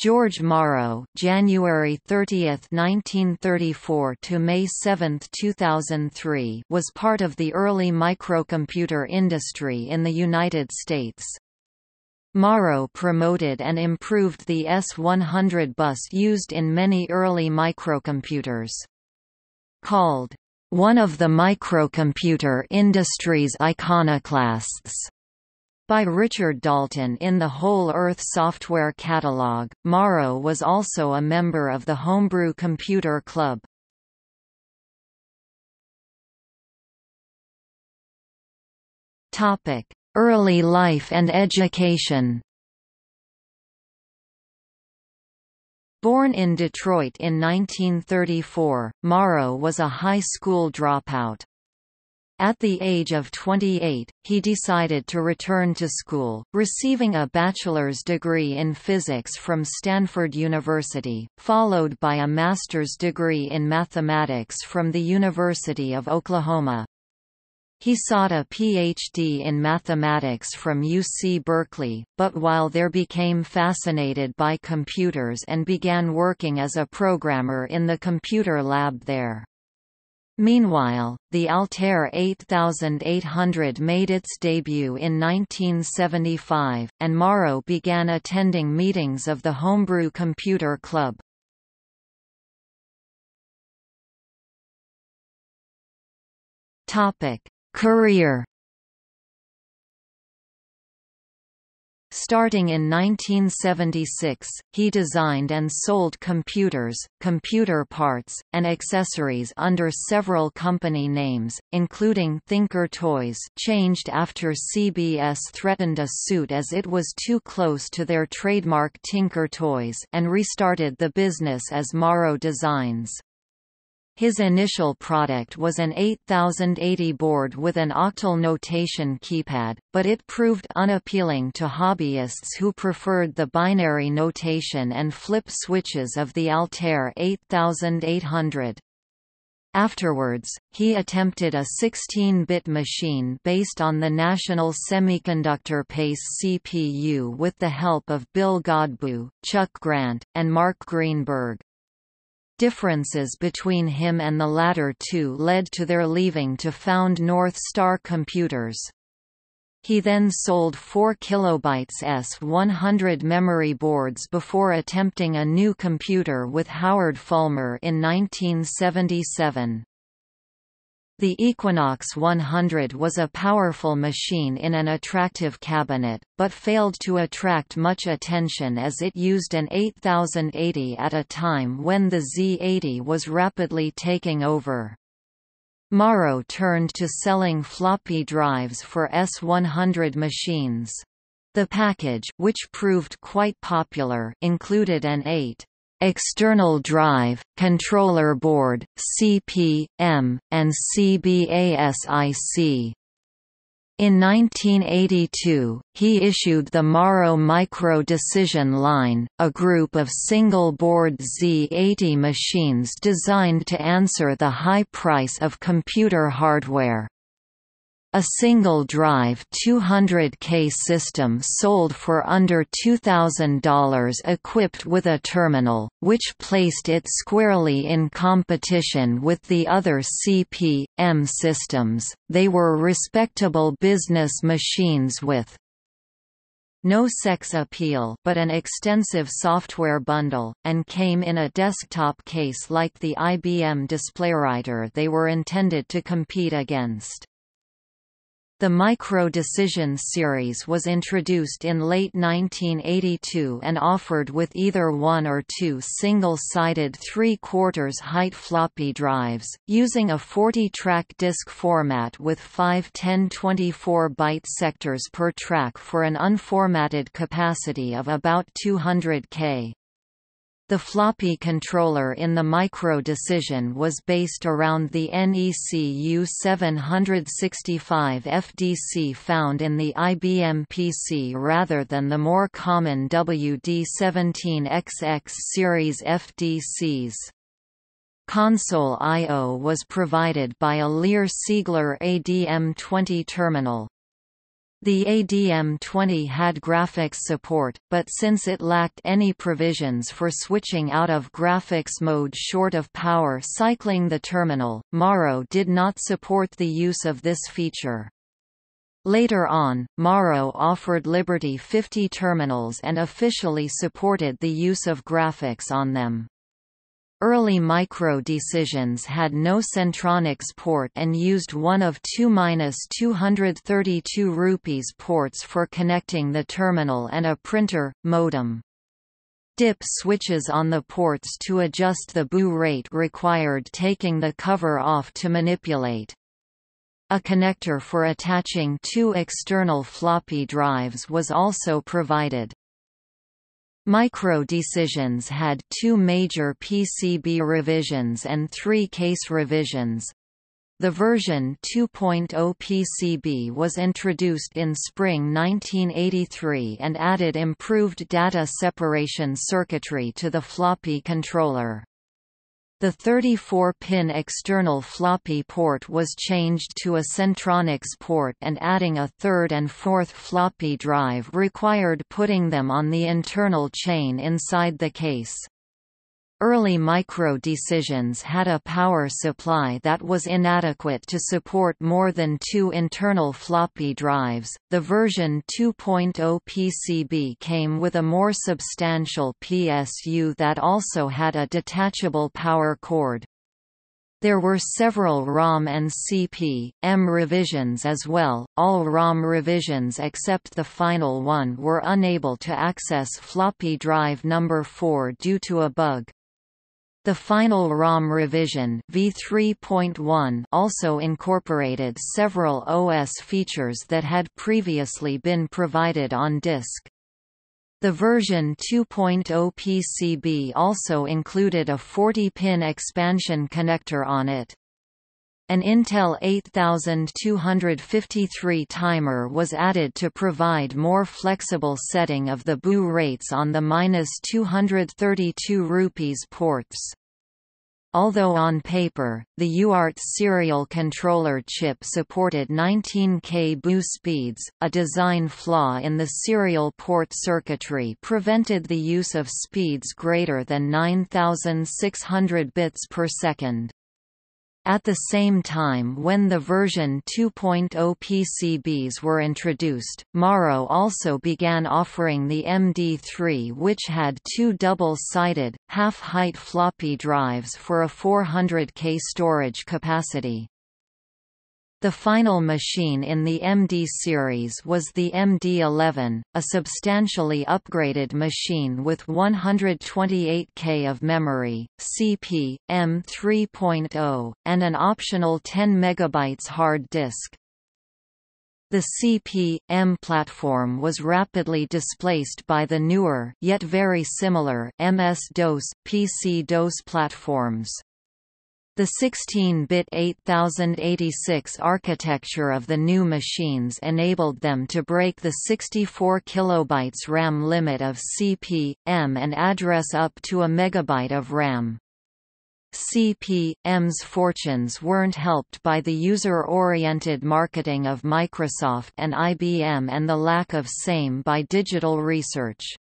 George Morrow, January 30, 1934 to May 7, 2003, was part of the early microcomputer industry in the United States. Morrow promoted and improved the S100 bus used in many early microcomputers. Called one of the microcomputer industry's iconoclasts. By Richard Dalton in the Whole Earth Software Catalog, Morrow was also a member of the Homebrew Computer Club. Early life and education Born in Detroit in 1934, Morrow was a high school dropout. At the age of 28, he decided to return to school, receiving a bachelor's degree in physics from Stanford University, followed by a master's degree in mathematics from the University of Oklahoma. He sought a PhD in mathematics from UC Berkeley, but while there became fascinated by computers and began working as a programmer in the computer lab there. Meanwhile, the Altair 8800 made its debut in 1975, and Morrow began attending meetings of the Homebrew Computer Club. Career Starting in 1976, he designed and sold computers, computer parts, and accessories under several company names, including Thinker Toys changed after CBS threatened a suit as it was too close to their trademark Tinker Toys and restarted the business as Morrow Designs. His initial product was an 8080 board with an octal notation keypad, but it proved unappealing to hobbyists who preferred the binary notation and flip switches of the Altair 8800. Afterwards, he attempted a 16-bit machine based on the National Semiconductor PACE CPU with the help of Bill Godbout, Chuck Grant, and Mark Greenberg. Differences between him and the latter two led to their leaving to found North Star Computers. He then sold 4 kilobytes S100 memory boards before attempting a new computer with Howard Fulmer in 1977. The Equinox 100 was a powerful machine in an attractive cabinet, but failed to attract much attention as it used an 8080 at a time when the Z80 was rapidly taking over. Morrow turned to selling floppy drives for S100 machines. The package, which proved quite popular, included an 8, external drive, controller board, CPM and CBASIC. In 1982, he issued the Morrow Micro Decision Line, a group of single-board Z80 machines designed to answer the high price of computer hardware. A single-drive 200K system sold for under $2,000 equipped with a terminal, which placed it squarely in competition with the other CP.M systems. They were respectable business machines with no sex appeal but an extensive software bundle, and came in a desktop case like the IBM DisplayWriter they were intended to compete against. The Micro Decision series was introduced in late 1982 and offered with either one or two single-sided three-quarters height floppy drives, using a 40-track disc format with 5 24 1024-byte sectors per track for an unformatted capacity of about 200 K. The floppy controller in the Micro decision was based around the NEC U765 FDC found in the IBM PC rather than the more common WD17XX series FDCs. Console I.O. was provided by a Lear Siegler ADM-20 terminal. The ADM-20 had graphics support, but since it lacked any provisions for switching out of graphics mode short of power cycling the terminal, Morrow did not support the use of this feature. Later on, Morrow offered Liberty 50 terminals and officially supported the use of graphics on them. Early Micro decisions had no Centronics port and used one of two 232 rupees ports for connecting the terminal and a printer, modem. DIP switches on the ports to adjust the BU rate required taking the cover off to manipulate. A connector for attaching two external floppy drives was also provided. Micro-decisions had two major PCB revisions and three case revisions. The version 2.0 PCB was introduced in spring 1983 and added improved data separation circuitry to the floppy controller. The 34-pin external floppy port was changed to a Centronics port and adding a third and fourth floppy drive required putting them on the internal chain inside the case. Early micro-decisions had a power supply that was inadequate to support more than two internal floppy drives. The version 2.0 PCB came with a more substantial PSU that also had a detachable power cord. There were several ROM and CPM revisions as well. All ROM revisions except the final one were unable to access floppy drive number 4 due to a bug. The final ROM revision v3.1 also incorporated several OS features that had previously been provided on disk. The version 2.0 PCB also included a 40-pin expansion connector on it. An Intel 8253 timer was added to provide more flexible setting of the BU rates on the minus 232 rupees ports. Although on paper, the UART serial controller chip supported 19K BU speeds, a design flaw in the serial port circuitry prevented the use of speeds greater than 9600 bits per second. At the same time when the version 2.0 PCBs were introduced, Morrow also began offering the MD3 which had two double-sided, half-height floppy drives for a 400K storage capacity. The final machine in the MD series was the MD-11, a substantially upgraded machine with 128K of memory, CP, M3.0, and an optional 10 MB hard disk. The CP.M platform was rapidly displaced by the newer yet very similar MS-DOS, PC-DOS platforms. The 16-bit 8086 architecture of the new machines enabled them to break the 64 kilobytes RAM limit of CP, M and address up to a megabyte of RAM. CP, M's fortunes weren't helped by the user-oriented marketing of Microsoft and IBM and the lack of same by digital research.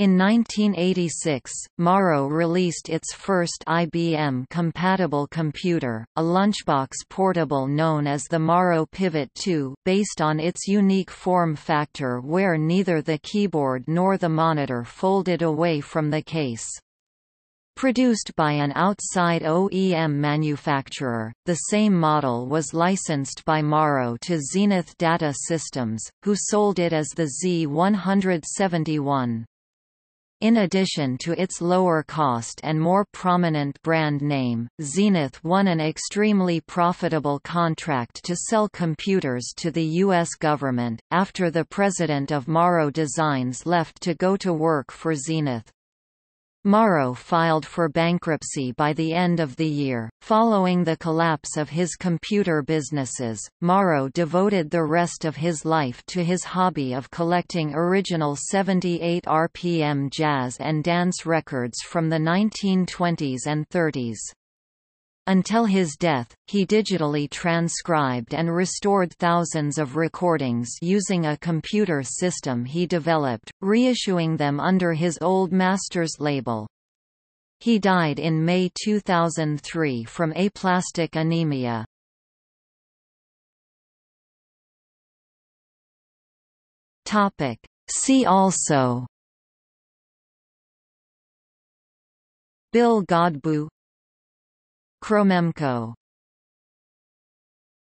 In 1986, Morrow released its first IBM-compatible computer, a lunchbox portable known as the Morrow Pivot 2 based on its unique form factor where neither the keyboard nor the monitor folded away from the case. Produced by an outside OEM manufacturer, the same model was licensed by Morrow to Zenith Data Systems, who sold it as the Z171. In addition to its lower cost and more prominent brand name, Zenith won an extremely profitable contract to sell computers to the U.S. government, after the president of Morrow Designs left to go to work for Zenith. Morrow filed for bankruptcy by the end of the year. Following the collapse of his computer businesses, Morrow devoted the rest of his life to his hobby of collecting original 78 RPM jazz and dance records from the 1920s and 30s. Until his death, he digitally transcribed and restored thousands of recordings using a computer system he developed, reissuing them under his old master's label. He died in May 2003 from aplastic anemia. See also Bill Godbout Chromemco